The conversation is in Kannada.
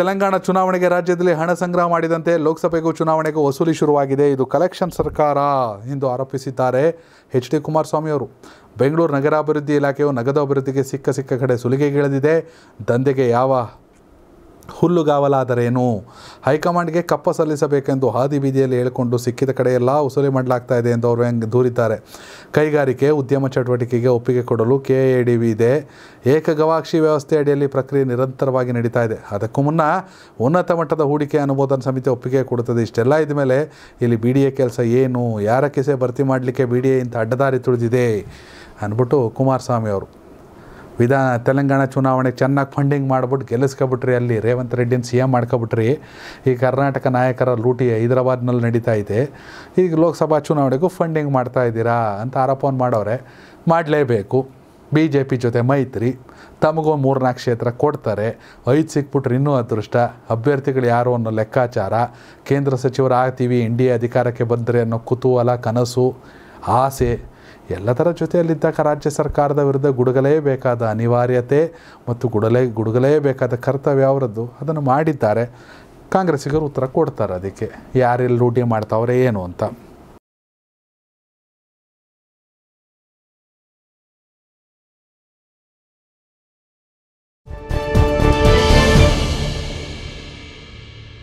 ತೆಲಂಗಾಣ ಚುನಾವಣೆಗೆ ರಾಜ್ಯದಲ್ಲಿ ಹಣ ಸಂಗ್ರಹ ಮಾಡಿದಂತೆ ಲೋಕಸಭೆಗೂ ಚುನಾವಣೆಗೂ ವಸೂಲಿ ಶುರುವಾಗಿದೆ ಇದು ಕಲೆಕ್ಷನ್ ಸರ್ಕಾರ ಎಂದು ಆರೋಪಿಸಿದ್ದಾರೆ ಎಚ್ ಡಿ ಕುಮಾರಸ್ವಾಮಿ ಅವರು ಬೆಂಗಳೂರು ನಗರಾಭಿವೃದ್ಧಿ ಇಲಾಖೆಯು ನಗದು ಅಭಿವೃದ್ಧಿಗೆ ಸಿಕ್ಕ ಸಿಕ್ಕ ಕಡೆ ಸುಲಿಗೆಗಿಳಿದಿದೆ ದಂಧೆಗೆ ಯಾವ ಹುಲ್ಲುಗಾವಲಾದರೇನು ಹೈಕಮಾಂಡ್ಗೆ ಕಪ್ಪ ಸಲ್ಲಿಸಬೇಕೆಂದು ಹಾದಿ ಬೀದಿಯಲ್ಲಿ ಹೇಳಿಕೊಂಡು ಸಿಕ್ಕಿದ ಕಡೆ ಎಲ್ಲ ಉಸುಲಿ ಮಾಡಲಾಗ್ತಾ ಇದೆ ಎಂದು ಅವರು ಹೆಂಗೆ ದೂರಿದ್ದಾರೆ ಕೈಗಾರಿಕೆ ಉದ್ಯಮ ಚಟುವಟಿಕೆಗೆ ಒಪ್ಪಿಗೆ ಕೊಡಲು ಕೆ ಎ ಡಿ ವಿ ಇದೆ ಏಕಗವಾಕ್ಷಿ ವ್ಯವಸ್ಥೆ ಅಡಿಯಲ್ಲಿ ಪ್ರಕ್ರಿಯೆ ನಿರಂತರವಾಗಿ ನಡೀತಾ ಇದೆ ಅದಕ್ಕೂ ಮುನ್ನ ಉನ್ನತ ಮಟ್ಟದ ಹೂಡಿಕೆ ಅನುಮೋದನ ಸಮಿತಿ ಒಪ್ಪಿಗೆ ಕೊಡುತ್ತದೆ ಇಷ್ಟೆಲ್ಲ ಇದ್ಮೇಲೆ ಇಲ್ಲಿ ಬಿ ಡಿ ಎ ಕೆಲಸ ಏನು ಯಾರ ಕಿಸೆ ಭರ್ತಿ ಮಾಡಲಿಕ್ಕೆ ಬಿ ಡಿ ಎ ಇಂಥ ಅಡ್ಡದಾರಿ ತುಳಿದಿದೆ ಅಂದ್ಬಿಟ್ಟು ಕುಮಾರಸ್ವಾಮಿ ಅವರು ವಿಧಾನ ತೆಲಂಗಾಣ ಚುನಾವಣೆ ಚೆನ್ನಾಗಿ ಫಂಡಿಂಗ್ ಮಾಡ್ಬಿಟ್ಟು ಗೆಲ್ಲಿಸ್ಕೊಬಿಟ್ರಿ ಅಲ್ಲಿ ರೇವಂತ್ ರೆಡ್ಡಿನ ಸಿ ಎಂ ಮಾಡ್ಕೊಬಿಟ್ರಿ ಈ ಕರ್ನಾಟಕ ನಾಯಕರ ಲೂಟಿ ಹೈದರಾಬಾದ್ನಲ್ಲಿ ನಡೀತಾ ಇದೆ ಈಗ ಲೋಕಸಭಾ ಚುನಾವಣೆಗೂ ಫಂಡಿಂಗ್ ಮಾಡ್ತಾ ಇದ್ದೀರಾ ಅಂತ ಆರೋಪವನ್ನು ಮಾಡೋರೆ ಮಾಡಲೇಬೇಕು ಬಿ ಜೆ ಪಿ ಜೊತೆ ಮೈತ್ರಿ ತಮಗೂ ಮೂರ್ನಾಲ್ಕು ಕ್ಷೇತ್ರ ಕೊಡ್ತಾರೆ ಐದು ಸಿಕ್ಬಿಟ್ರೆ ಇನ್ನೂ ಅದೃಷ್ಟ ಅಭ್ಯರ್ಥಿಗಳು ಯಾರು ಅನ್ನೋ ಲೆಕ್ಕಾಚಾರ ಕೇಂದ್ರ ಸಚಿವರು ಆಗ್ತೀವಿ ಇಂಡಿಯಾ ಅಧಿಕಾರಕ್ಕೆ ಬಂದರೆ ಅನ್ನೋ ಕುತೂಹಲ ಕನಸು ಆಸೆ ಎಲ್ಲದರ ಜೊತೆಯಲ್ಲಿದ್ದಾಗ ರಾಜ್ಯ ಸರ್ಕಾರದ ವಿರುದ್ಧ ಗುಡುಗಲೇಬೇಕಾದ ಅನಿವಾರ್ಯತೆ ಮತ್ತು ಗುಡಲೇ ಗುಡುಗಲೇಬೇಕಾದ ಕರ್ತವ್ಯ ಅವರದ್ದು ಅದನ್ನು ಮಾಡಿದ್ದಾರೆ ಕಾಂಗ್ರೆಸ್ಸಿಗರು ಉತ್ತರ ಕೊಡ್ತಾರೆ ಅದಕ್ಕೆ ಯಾರೆಲ್ಲಿ ರೂಢಿ ಮಾಡ್ತಾವ್ರೆ ಏನು ಅಂತ